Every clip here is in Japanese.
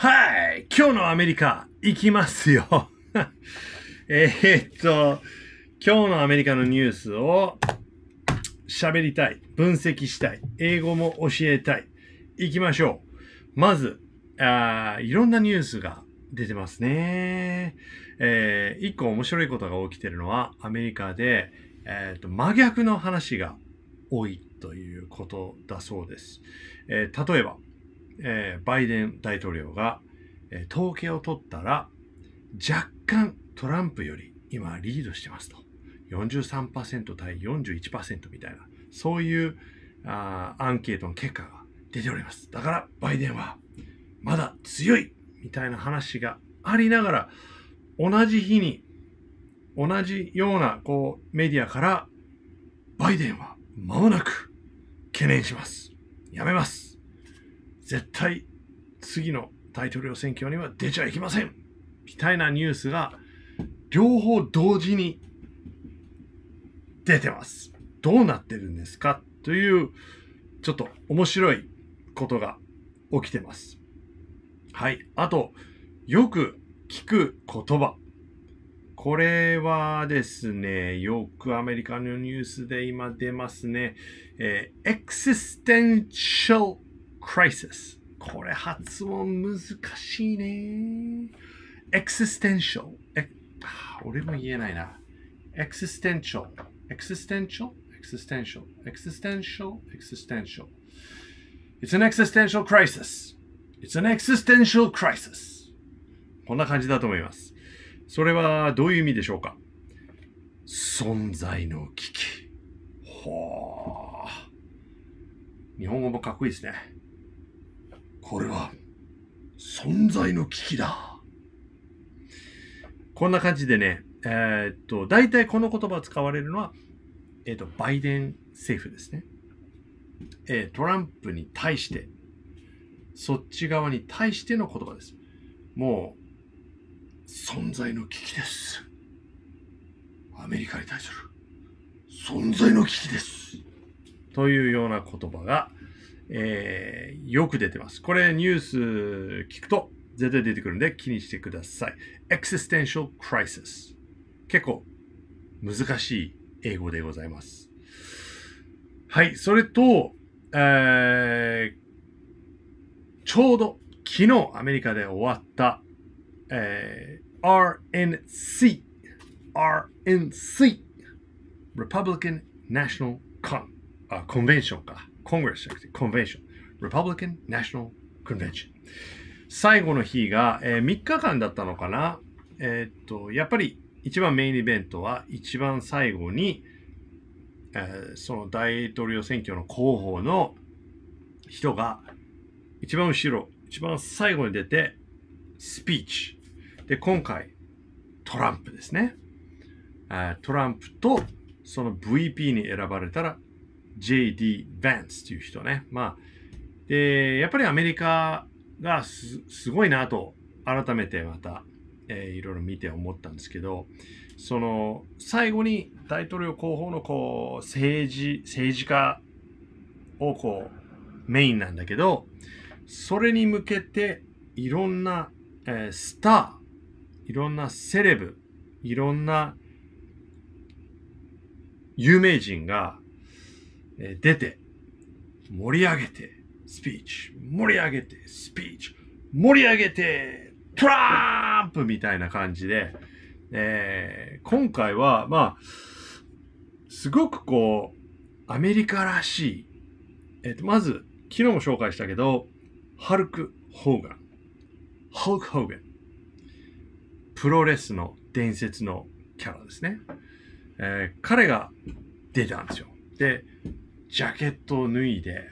はい、今日のアメリカ、行きますよ。えっと、今日のアメリカのニュースを喋りたい、分析したい、英語も教えたい。行きましょう。まず、あいろんなニュースが出てますね。えー、一個面白いことが起きてるのは、アメリカで、えっ、ー、と、真逆の話が多いということだそうです。えー、例えば、えー、バイデン大統領が、えー、統計を取ったら若干トランプより今リードしてますと43%対41%みたいなそういうあアンケートの結果が出ておりますだからバイデンはまだ強いみたいな話がありながら同じ日に同じようなこうメディアからバイデンは間もなく懸念しますやめます絶対次の大統領選挙には出ちゃいけませんみたいなニュースが両方同時に出てます。どうなってるんですかというちょっと面白いことが起きてます。はい。あと、よく聞く言葉。これはですね、よくアメリカのニュースで今出ますね。えー、エクシステンシャル crisis。これ発音難しいね。existential。俺も言えないな。existential。existential? existential. existential. existential. It's an existential crisis. It's an existential crisis. こんな感じだと思います。それはどういう意味でしょうか存在の危機。ほう。日本語もかっこいいですね。これは存在の危機だ。こんな感じでね、えー、っと、大体この言葉を使われるのは、えー、っと、バイデン政府ですね。えー、トランプに対して、そっち側に対しての言葉です。もう、存在の危機です。アメリカに対する存在の危機です。というような言葉がえー、よく出てます。これニュース聞くと絶対出てくるんで気にしてください。Existential Crisis。結構難しい英語でございます。はい、それと、えー、ちょうど昨日アメリカで終わった、えー、RNC、RNC、Republican National Con、あ、コンベンションか。Congress Convention。Republican National Convention。最後の日が、えー、3日間だったのかな。えー、っと、やっぱり一番メインイベントは一番最後に、えー、その大統領選挙の候補の人が一番後ろ、一番最後に出てスピーチ。で、今回トランプですね。トランプとその VP に選ばれたら J.D. Vance ていう人ね。まあ、で、やっぱりアメリカがすごいなと、改めてまた、えー、いろいろ見て思ったんですけど、その、最後に大統領候補のこう、政治、政治家をこう、メインなんだけど、それに向けて、いろんな、えー、スター、いろんなセレブ、いろんな有名人がえ出て、盛り上げて、スピーチ、盛り上げて、スピーチ、盛り上げて、トランプみたいな感じで、えー、今回は、まあ、すごくこう、アメリカらしい、えっ、ー、と、まず、昨日も紹介したけど、ハルク・ホーガン、ホーク・ホーガン、プロレスの伝説のキャラですね。えー、彼が出たんですよ。で、ジャケットを脱いで、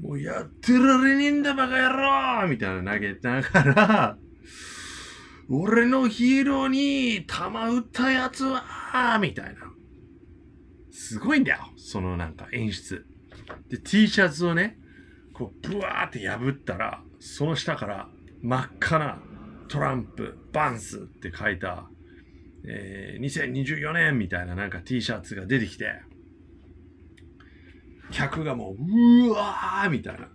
もうやってられねえんだバカ野郎みたいな投げながら、俺のヒーローに弾打ったやつはみたいな。すごいんだよ。そのなんか演出。で、T シャツをね、こう、ブワーって破ったら、その下から真っ赤なトランプ、バンスって書いた、えー、2024年みたいななんか T シャツが出てきて、客がもう、うわーみたいな。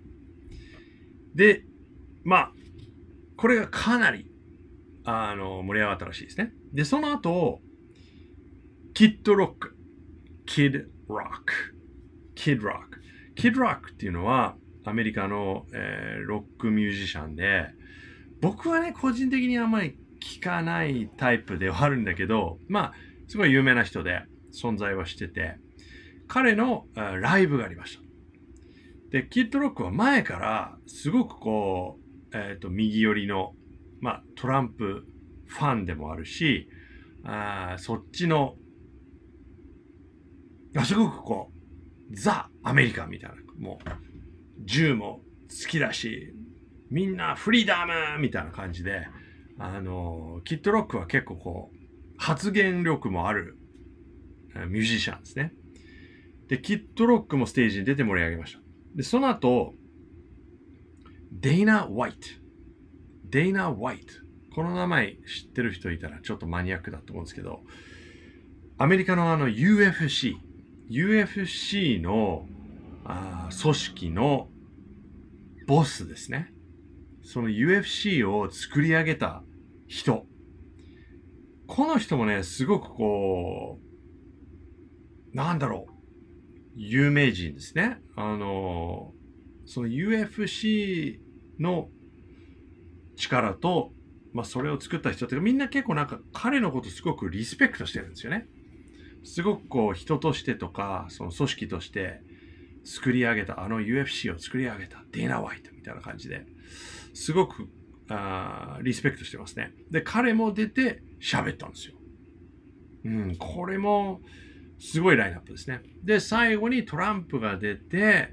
で、まあ、これがかなり、あの、盛り上がったらしいですね。で、その後、キッドロック。キッドロック。キッドロック。キッドロックっていうのは、アメリカの、えー、ロックミュージシャンで、僕はね、個人的にあんまり聞かないタイプではあるんだけど、まあ、すごい有名な人で存在はしてて、彼のライブがありました。で、キッドロックは前からすごくこう、えっ、ー、と、右寄りの、まあ、トランプファンでもあるし、あそっちの、すごくこう、ザ・アメリカみたいな、もう、銃も好きだし、みんなフリーダムみたいな感じで、あの、キッドロックは結構こう、発言力もあるミュージシャンですね。で、キッドロックもステージに出て盛り上げました。で、その後、デイナ・ワイト。デイナ・ワイト。この名前知ってる人いたらちょっとマニアックだと思うんですけど、アメリカのあの UFC、UFC のあ組織のボスですね。その UFC を作り上げた人。この人もね、すごくこう、なんだろう。有名人ですね。あの、その UFC の力と、まあ、それを作った人ってみんな結構なんか彼のことすごくリスペクトしてるんですよね。すごくこう人としてとか、その組織として作り上げた、あの UFC を作り上げたディナ・ワイトみたいな感じで、すごくあリスペクトしてますね。で、彼も出て喋ったんですよ。うん、これも、すごいラインナップですね。で、最後にトランプが出て、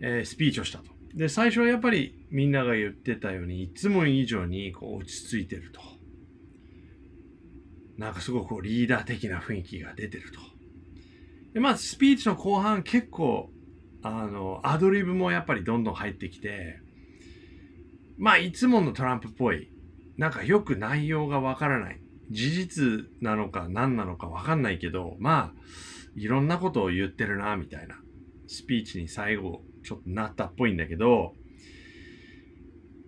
えー、スピーチをしたと。で、最初はやっぱりみんなが言ってたように、いつも以上にこう落ち着いてると。なんかすごくこうリーダー的な雰囲気が出てると。で、まあ、スピーチの後半結構、あの、アドリブもやっぱりどんどん入ってきて、まあ、いつものトランプっぽい、なんかよく内容がわからない。事実なのか何なのかわかんないけど、まあ、いろんなことを言ってるな、みたいなスピーチに最後、ちょっとなったっぽいんだけど、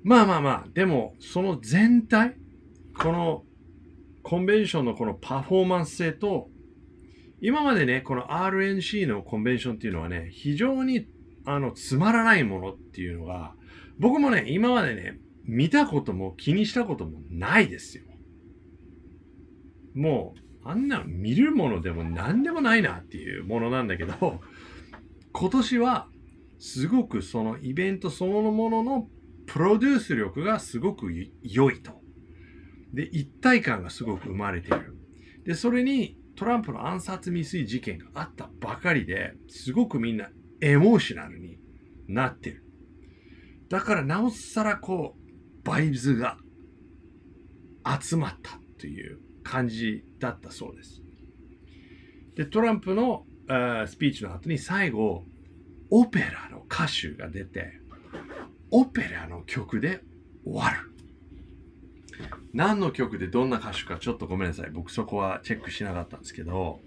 まあまあまあ、でも、その全体、このコンベンションのこのパフォーマンス性と、今までね、この RNC のコンベンションっていうのはね、非常にあのつまらないものっていうのが、僕もね、今までね、見たことも気にしたこともないですよ。もうあんな見るものでも何でもないなっていうものなんだけど、今年はすごくそのイベントそのもののプロデュース力がすごく良いと。で、一体感がすごく生まれている。で、それにトランプの暗殺未遂事件があったばかりですごくみんなエモーショナルになってる。だからなおさらこう、バイブズが集まったという感じだったそうです。で、トランプのスピーチの後に最後、オペラの歌手が出て、オペラの曲で終わる。何の曲でどんな歌手かちょっとごめんなさい。僕そこはチェックしなかったんですけど、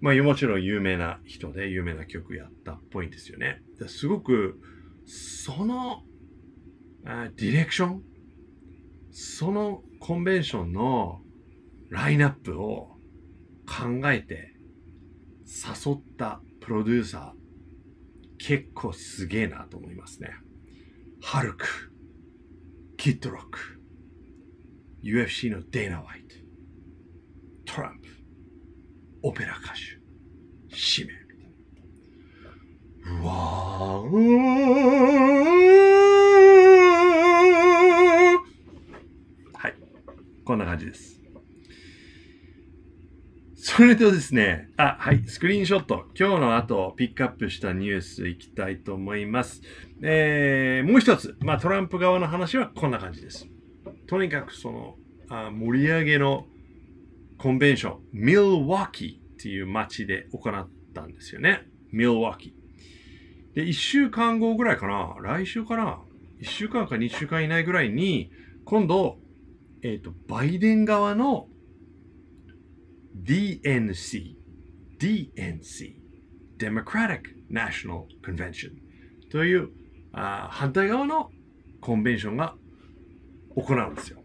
まあもちろん有名な人で有名な曲やったっぽいんですよね。すごくそのディレクションそのコンベンションのラインナップを考えて誘ったプロデューサー、結構すげえなと思いますね。ハルク、キッドロック、UFC のデイナ・ワイト、トランプ、オペラそれとですね、あ、はい、スクリーンショット。今日の後、ピックアップしたニュースいきたいと思います。えー、もう一つ、まあ、トランプ側の話はこんな感じです。とにかくその、あ盛り上げのコンベンション、ミルワーキーっていう街で行ったんですよね。ミルワーキー。で、1週間後ぐらいかな、来週かな、1週間か2週間以内ぐらいに、今度、えっ、ー、と、バイデン側の DNC、DNC、Democratic National Convention というあ反対側のコンベンションが行うんですよ。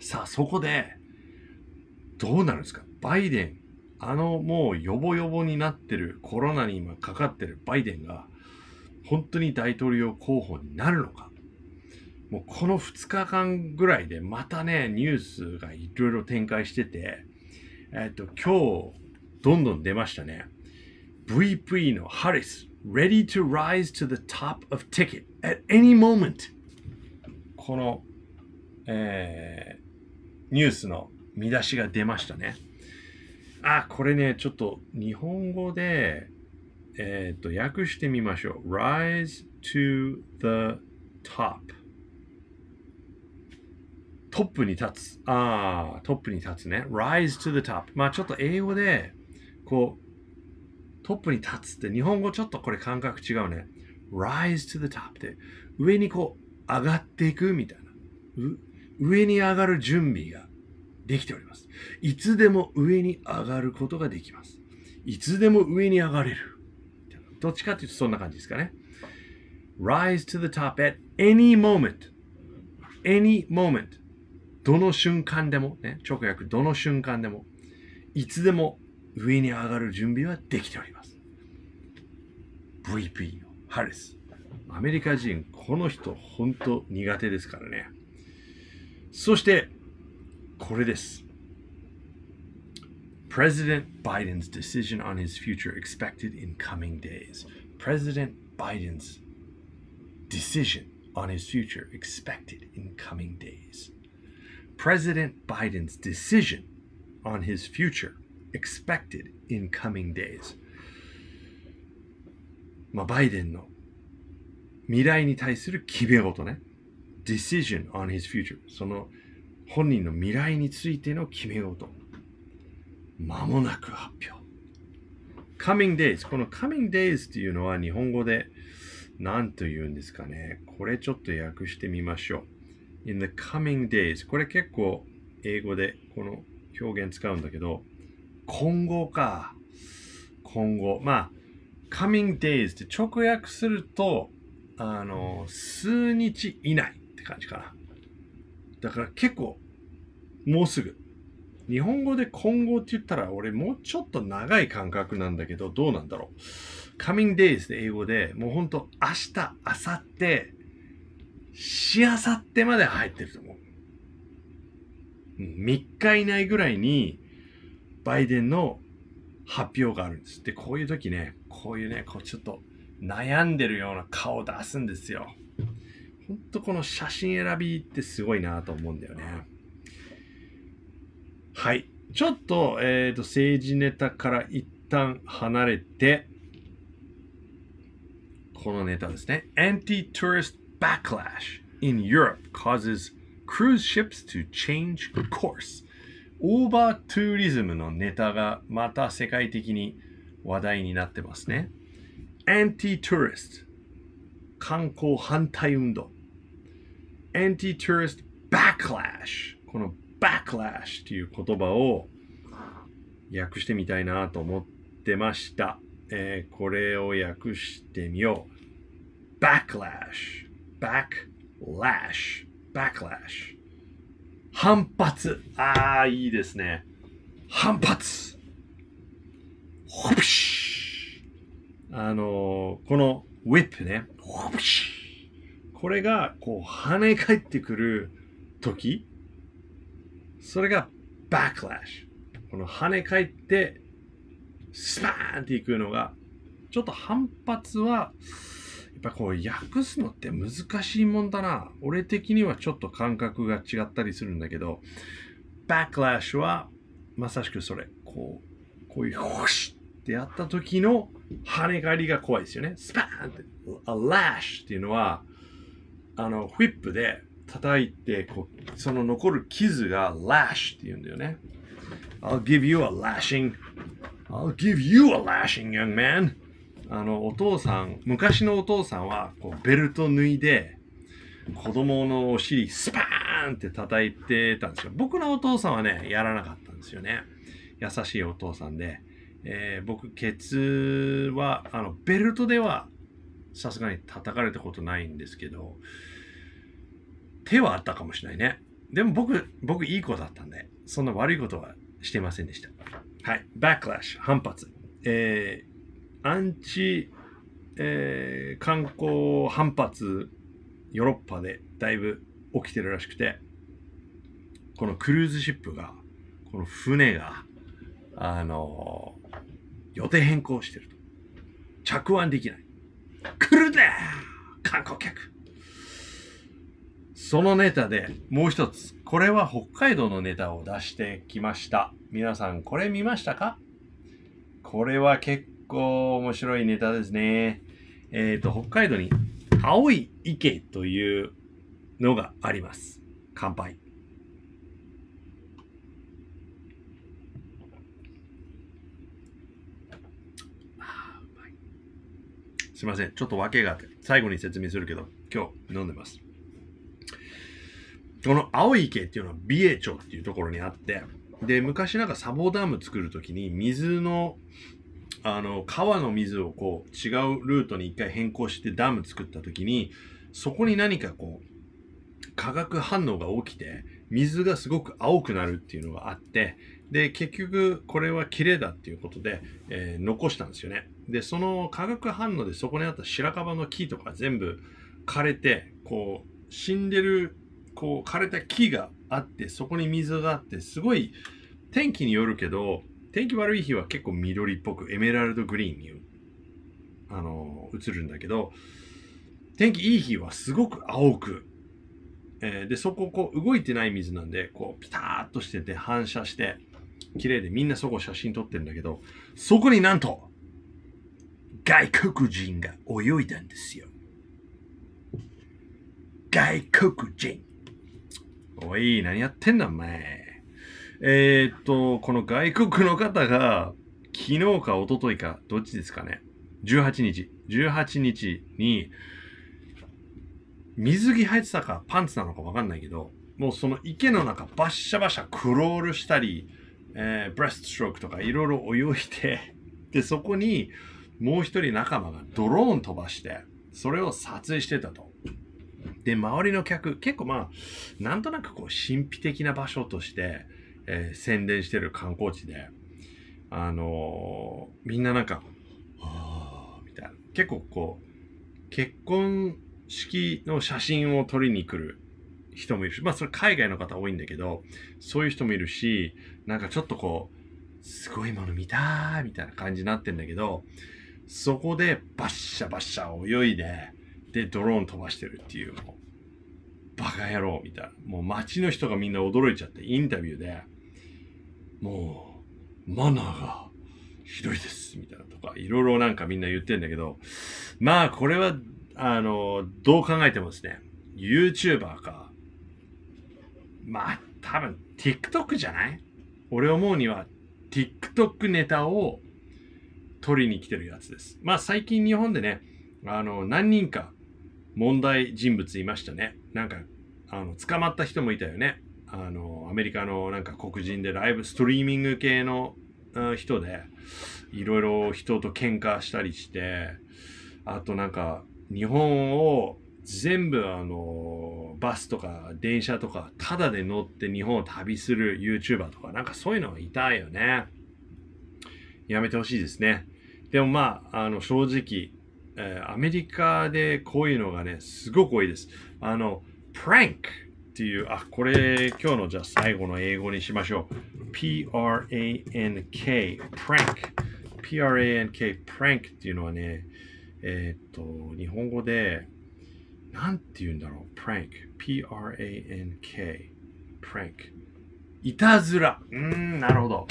さあ、そこで、どうなるんですかバイデン、あのもうヨボヨボになってる、コロナに今かかってるバイデンが、本当に大統領候補になるのか。もうこの2日間ぐらいでまたね、ニュースがいろいろ展開してて、えっ、と、今日、どんどん出ましたね。VP のハリス、Ready to rise to the top of ticket at any moment。この、えー、ニュースの見出しが出ましたね。あ、これね、ちょっと日本語で、えっ、ー、と、訳してみましょう。Rise to the top トップに立つ。ああ、トップに立つね。rise to the top。まあちょっと英語で、こう、トップに立つって日本語ちょっとこれ感覚違うね。rise to the top って上にこう上がっていくみたいな。上に上がる準備ができております。いつでも上に上がることができます。いつでも上に上がれる。どっちかっていうとそんな感じですかね。rise to the top at any moment. any moment. どの瞬間でも、ね、直訳、どの瞬間でも、いつでも上に上がる準備はできております。VP のハリス。アメリカ人、この人、本当苦手ですからね。そして、これです。President Biden's decision on his future expected in coming days. President Biden's decision on his future expected in coming days. President Biden's decision on his future expected in coming days まあ、バイデンの未来に対する決め事ね。decision on his future。その本人の未来についての決め事。まもなく発表。coming days。この coming days っていうのは日本語で何と言うんですかね。これちょっと訳してみましょう。in the coming days これ結構英語でこの表現使うんだけど今後か今後まあ coming days って直訳するとあの数日以内って感じかなだから結構もうすぐ日本語で今後って言ったら俺もうちょっと長い感覚なんだけどどうなんだろう coming days で英語でもうほんと明日明後日しあさってまで入ってると思う。3日以内ぐらいに、バイデンの発表があるんです。で、こういう時ね、こういうね、こうちょっと悩んでるような顔を出すんですよ。ほんとこの写真選びってすごいなと思うんだよね。はい。ちょっと、えっ、ー、と、政治ネタから一旦離れて、このネタですね。Anti-Tourist backlash in Europe causes cruise ships to change course オーバーツーリズムのネタがまた世界的に話題になってますね Anti-tourist 観光反対運動 Anti-tourist backlash この backlash という言葉を訳してみたいなと思ってました、えー、これを訳してみよう backlash backlash backlash 反発ああいいですね反発ホプシあのー、このウィップねホプシこれがこう跳ね返ってくる時それがバックラッシュこの跳ね返ってスパーンっていくのがちょっと反発はっぱこう訳すのって難しいもんだな。俺的にはちょっと感覚が違ったりするんだけど、backlash はまさしくそれ。こう、こういうホシってやった時の跳ね返りが怖いですよね。スパーンって。アラッシュっていうのは、あの、フィップで叩いて、こう、その残る傷がラッシュって言うんだよね。I'll give you a lashing. I'll give you a lashing, young man. あのお父さん昔のお父さんはこうベルト脱いで子供のお尻スパーンって叩いてたんですよ僕のお父さんはねやらなかったんですよね優しいお父さんで、えー、僕ケツはあのベルトではさすがに叩かれたことないんですけど手はあったかもしれないねでも僕僕いい子だったんでそんな悪いことはしてませんでしたはいバックラッシュ反発えーアンチ、えー、観光反発、ヨーロッパでだいぶ起きてるらしくて、このクルーズシップが、この船が、あのー、予定変更してると。着岸できない。来るで観光客そのネタでもう一つ、これは北海道のネタを出してきました。皆さんこれ見ましたかこれは結構面白いネタですね。えっ、ー、と、北海道に青い池というのがあります。乾杯。すいません。ちょっと訳があって、最後に説明するけど、今日飲んでます。この青い池っていうのは美瑛町っていうところにあって、で、昔なんか砂防ダム作るときに水のあの川の水をこう違うルートに一回変更してダム作った時にそこに何かこう化学反応が起きて水がすごく青くなるっていうのがあってで結局これは綺麗だっていうことで、えー、残したんですよねでその化学反応でそこにあった白樺の木とか全部枯れてこう死んでるこう枯れた木があってそこに水があってすごい天気によるけど天気悪い日は結構緑っぽくエメラルドグリーンに、あのー、映るんだけど天気いい日はすごく青く、えー、でそここう動いてない水なんでこうピターとしてて反射して綺麗でみんなそこ写真撮ってるんだけどそこになんと外国人が泳いだんですよ外国人おい何やってんだお前えー、っと、この外国の方が、昨日か一昨日か、どっちですかね。18日。18日に、水着入ってたか、パンツなのかわかんないけど、もうその池の中、バッシャバシャクロールしたり、えー、ブレストストロークとかいろいろ泳いで、で、そこに、もう一人仲間がドローン飛ばして、それを撮影してたと。で、周りの客、結構まあ、なんとなくこう、神秘的な場所として、えー、宣伝してる観光地で、あのー、みんななんか、はぁ、みたいな。結構こう、結婚式の写真を撮りに来る人もいるし、まあそれ海外の方多いんだけど、そういう人もいるし、なんかちょっとこう、すごいもの見たーみたいな感じになってんだけど、そこでバッシャバッシャ泳いで、で、ドローン飛ばしてるっていう、もうバカ野郎みたいな。もう街の人がみんな驚いちゃって、インタビューで、もう、マナーがひどいです、みたいなとか、いろいろなんかみんな言ってんだけど、まあ、これは、あの、どう考えてもですね、YouTuber か、まあ、多分 TikTok じゃない俺思うには TikTok ネタを取りに来てるやつです。まあ最近日本でね、あの、何人か問題人物いましたね。なんか、あの、捕まった人もいたよね。あのアメリカのなんか黒人でライブストリーミング系の人でいろいろ人と喧嘩したりしてあとなんか日本を全部あのバスとか電車とかタダで乗って日本を旅する YouTuber とかなんかそういうのがいたよねやめてほしいですねでもまああの正直、えー、アメリカでこういうのがねすごく多いですあのプランクっていう、あ、これ今日のじゃあ最後の英語にしましょう。P-R-A-N-K、prank。P-R-A-N-K、prank っていうのはね、えー、っと、日本語で、なんて言うんだろう、prank。P-R-A-N-K、prank。いたずら。うん、なるほど。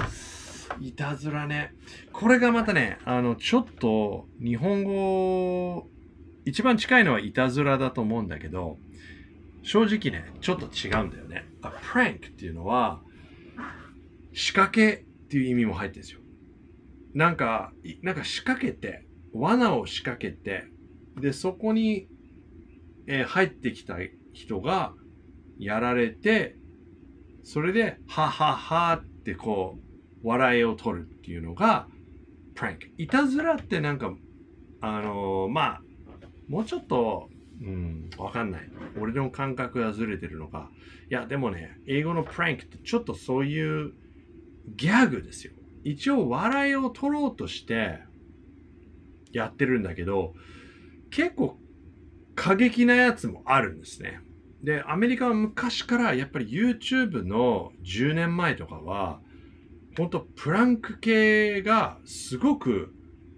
いたずらね。これがまたね、あの、ちょっと日本語、一番近いのはいたずらだと思うんだけど、正直ね、ちょっと違うんだよね。A prank っていうのは、仕掛けっていう意味も入ってるんですよ。なんか、なんか仕掛けて、罠を仕掛けて、で、そこに、えー、入ってきた人がやられて、それで、はははってこう、笑いを取るっていうのが、プランク。いたずらってなんか、あのー、まあ、もうちょっとうん、わかんない。俺の感覚がずれてるのか。いや、でもね、英語のプランクってちょっとそういうギャグですよ。一応笑いを取ろうとしてやってるんだけど、結構過激なやつもあるんですね。で、アメリカは昔からやっぱり YouTube の10年前とかは、本当プランク系がすごく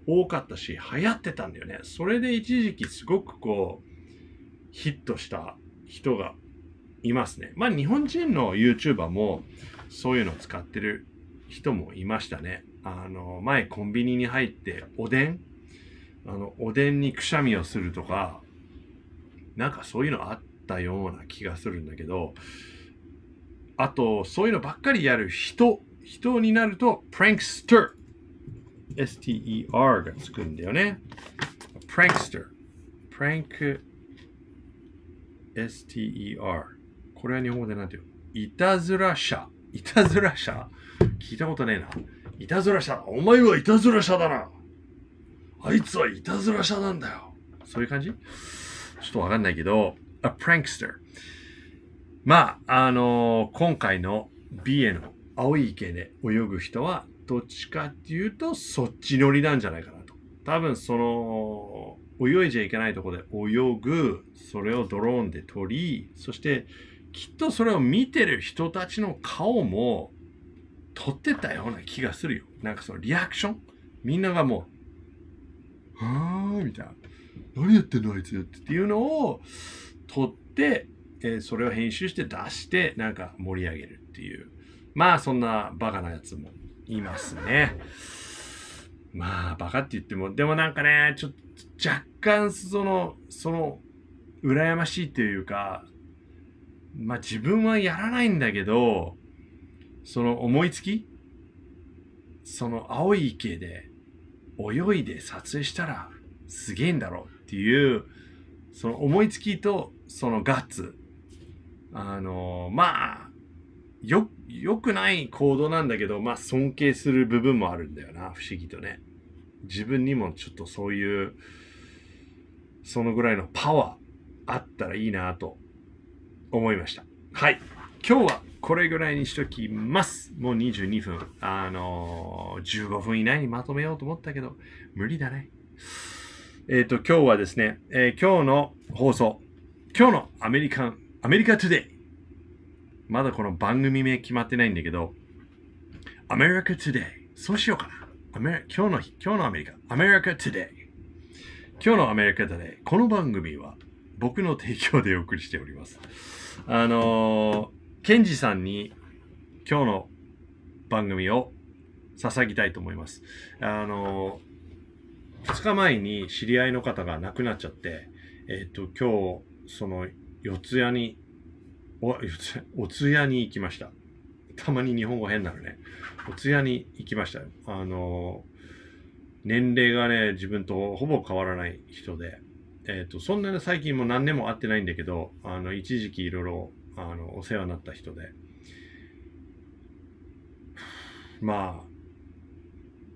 多かったし、流行ってたんだよね。それで一時期すごくこヒットした人がいますね。まあ日本人の YouTuber もそういうのを使ってる人もいましたね。あの、前コンビニに入っておでんあの、おでんにくしゃみをするとか、なんかそういうのあったような気がするんだけど、あと、そういうのばっかりやる人、人になると、プランクス s t e r ster がつくんだよね。プランクス s t e r p S-T-E-R。これは日本語で何て言ういたずら者。いたずら者聞いたことねえな。いたずら者。お前はいたずら者だな。あいつはいたずら者なんだよ。そういう感じちょっとわかんないけど、a prankster。まあ、あのー、今回の BA の青い池で泳ぐ人は、どっちかっていうと、そっち乗りなんじゃないかなと。多分、その、泳いじゃいけないとこで泳ぐ、それをドローンで撮り、そしてきっとそれを見てる人たちの顔も撮ってたような気がするよ。なんかそのリアクションみんながもう、はーみたいな。何やってんのあいつっていうのを撮って、えー、それを編集して出して、なんか盛り上げるっていう。まあそんなバカなやつもいますね。まあバカって言っても、でもなんかね、ちょっと若干そのその羨ましいというかまあ自分はやらないんだけどその思いつきその青い池で泳いで撮影したらすげえんだろうっていうその思いつきとそのガッツあのまあよよくない行動なんだけどまあ尊敬する部分もあるんだよな不思議とね。自分にもちょっとそういう、そのぐらいのパワーあったらいいなと思いました。はい。今日はこれぐらいにしときます。もう22分。あのー、15分以内にまとめようと思ったけど、無理だね。えっ、ー、と、今日はですね、えー、今日の放送、今日のアメリカン、アメリカトゥデイ。まだこの番組名決まってないんだけど、アメリカトゥデイ。そうしようかな。アメ今日の今日のアメリカ、アメリカ Today。今日のアメリカ Today。この番組は僕の提供でお送りしております。あのー、ケンジさんに今日の番組を捧ぎたいと思います。あのー、2日前に知り合いの方が亡くなっちゃって、えっ、ー、と、今日、その、四谷に、お四谷に行きました。たまに日本語変なのね。お通夜に行きましたよ。あの、年齢がね、自分とほぼ変わらない人で、えっ、ー、と、そんなに最近も何年も会ってないんだけど、あの、一時期いろいろ、あの、お世話になった人で、ま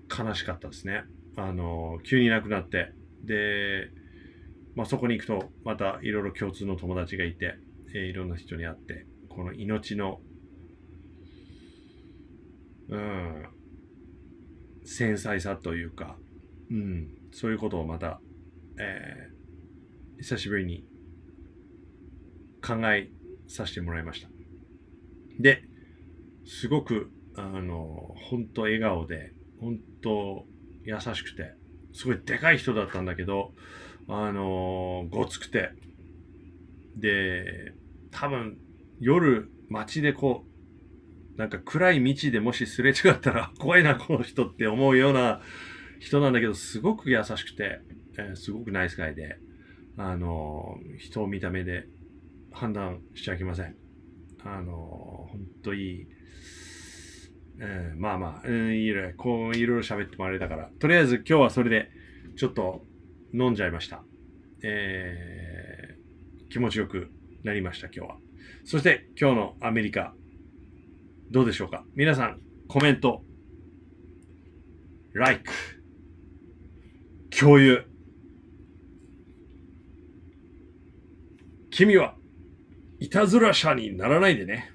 あ、悲しかったですね。あの、急に亡くなって、で、まあ、そこに行くと、またいろいろ共通の友達がいて、えー、いろんな人に会って、この命のうん、繊細さというか、うん、そういうことをまた、えー、久しぶりに考えさせてもらいました。で、すごく、あの、本当笑顔で、本当優しくて、すごいでかい人だったんだけど、あの、ごつくて、で、多分、夜、街でこう、なんか暗い道でもしすれ違ったら 怖いな、この人って思うような人なんだけど、すごく優しくて、えー、すごくナイスガイで、あのー、人を見た目で判断しちゃいけません。あのー、本当いい。えー、まあまあ、うん、いろいろ、こう、いろいろ喋ってもあれだから、とりあえず今日はそれで、ちょっと飲んじゃいました。えー、気持ちよくなりました、今日は。そして、今日のアメリカ、どうでしょうか皆さん、コメント、like、共有。君はいたずら者にならないでね。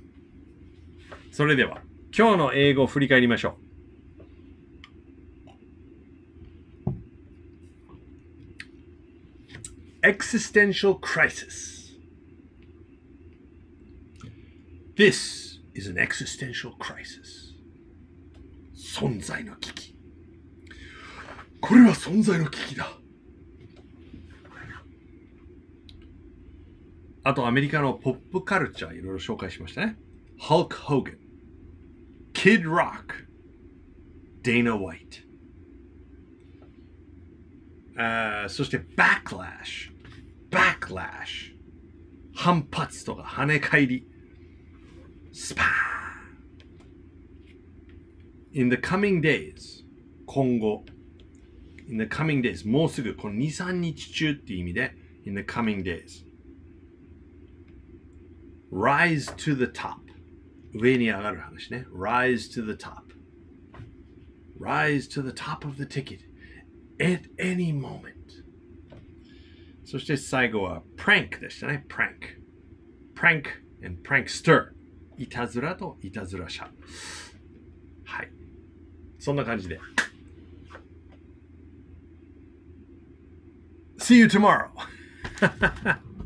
それでは、今日の英語を振り返りましょう。existential crisis. This is an existential crisis 存在の危機これは存在の危機だあとアメリカのポップカルチャーいろいろ紹介しましたね。ハルク・ホーガン、キッド・ロッ a デイナ・ワイト。あそして Backlash、Backlash、反発とか跳ね返り、Spa! In the coming days, 今後 in the coming days もうすぐこの2、3日中っていう意味で in the coming days rise to the top 上に上がる話ね rise to the top rise to the top of the ticket at any moment そして最後は prank でしたね prank prank and prankster いたずらといたずら者。はい。そんな感じで。See you tomorrow!